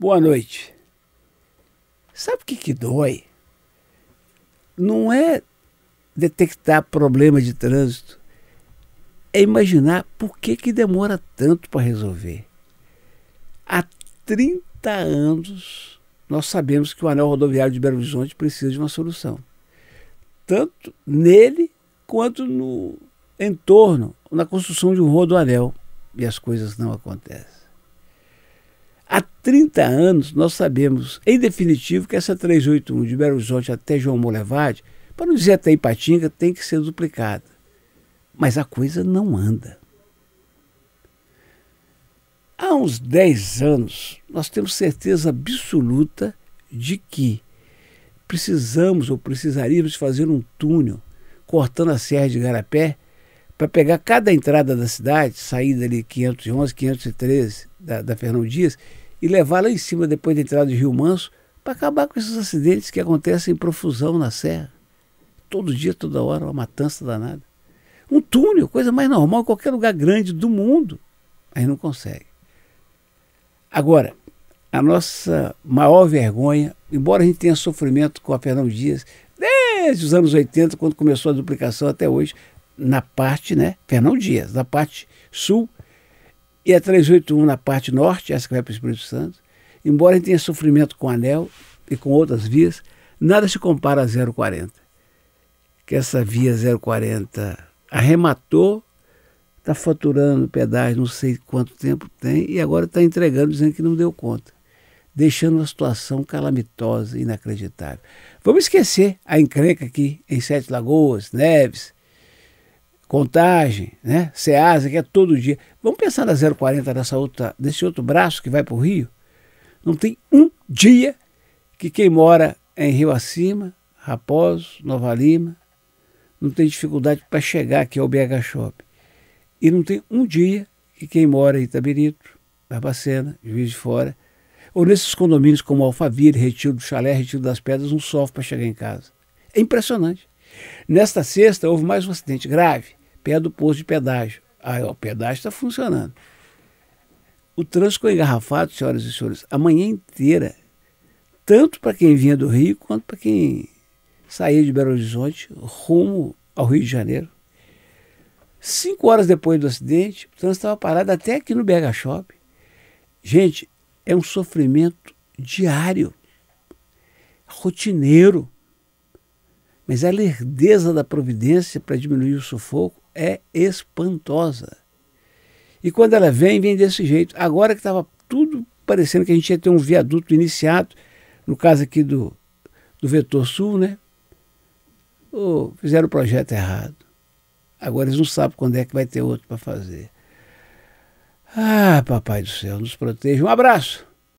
Boa noite. Sabe o que, que dói? Não é detectar problema de trânsito, é imaginar por que, que demora tanto para resolver. Há 30 anos nós sabemos que o anel rodoviário de Belo Horizonte precisa de uma solução. Tanto nele quanto no entorno, na construção de um rodoanel. E as coisas não acontecem. Há 30 anos nós sabemos, em definitivo, que essa 381 de Belo Horizonte até João Molevade, para não dizer até Ipatinga, tem que ser duplicada. Mas a coisa não anda. Há uns 10 anos, nós temos certeza absoluta de que precisamos ou precisaríamos fazer um túnel cortando a Serra de Garapé para pegar cada entrada da cidade, saída ali 511, 513 da, da Fernão Dias, e levar lá em cima depois da entrada do Rio Manso para acabar com esses acidentes que acontecem em profusão na serra. Todo dia, toda hora, uma matança danada. Um túnel, coisa mais normal em qualquer lugar grande do mundo. Aí não consegue. Agora, a nossa maior vergonha, embora a gente tenha sofrimento com a Fernão Dias, desde os anos 80, quando começou a duplicação até hoje, na parte, né, Fernão Dias, na parte sul e a 381 na parte norte, essa que vai para o Espírito Santo, embora a gente tenha sofrimento com o anel e com outras vias, nada se compara a 040. Que essa via 040 arrematou, está faturando pedágio, não sei quanto tempo tem, e agora está entregando, dizendo que não deu conta, deixando uma situação calamitosa, inacreditável. Vamos esquecer a encrenca aqui em Sete Lagoas, Neves, Contagem, né? SEASA, que é todo dia. Vamos pensar na 040 dessa outra, desse outro braço que vai para o Rio? Não tem um dia que quem mora em Rio Acima, Raposo, Nova Lima, não tem dificuldade para chegar aqui ao BH Shop. E não tem um dia que quem mora em Itabirito, Barbacena, Juiz de Fora, ou nesses condomínios como Alfavir, Retiro do Chalé, Retiro das Pedras, não sofre para chegar em casa. É impressionante. Nesta sexta houve mais um acidente grave pé do posto de pedágio. Aí, ó, o pedágio está funcionando. O trânsito engarrafado, senhoras e senhores, a manhã inteira, tanto para quem vinha do Rio quanto para quem saía de Belo Horizonte rumo ao Rio de Janeiro. Cinco horas depois do acidente, o trânsito estava parado até aqui no BH Shop. Gente, é um sofrimento diário, é rotineiro. Mas é a lerdeza da providência para diminuir o sufoco é espantosa. E quando ela vem, vem desse jeito. Agora que estava tudo parecendo que a gente ia ter um viaduto iniciado, no caso aqui do, do vetor sul, né? Oh, fizeram o projeto errado. Agora eles não sabem quando é que vai ter outro para fazer. Ah, papai do céu, nos proteja. Um abraço.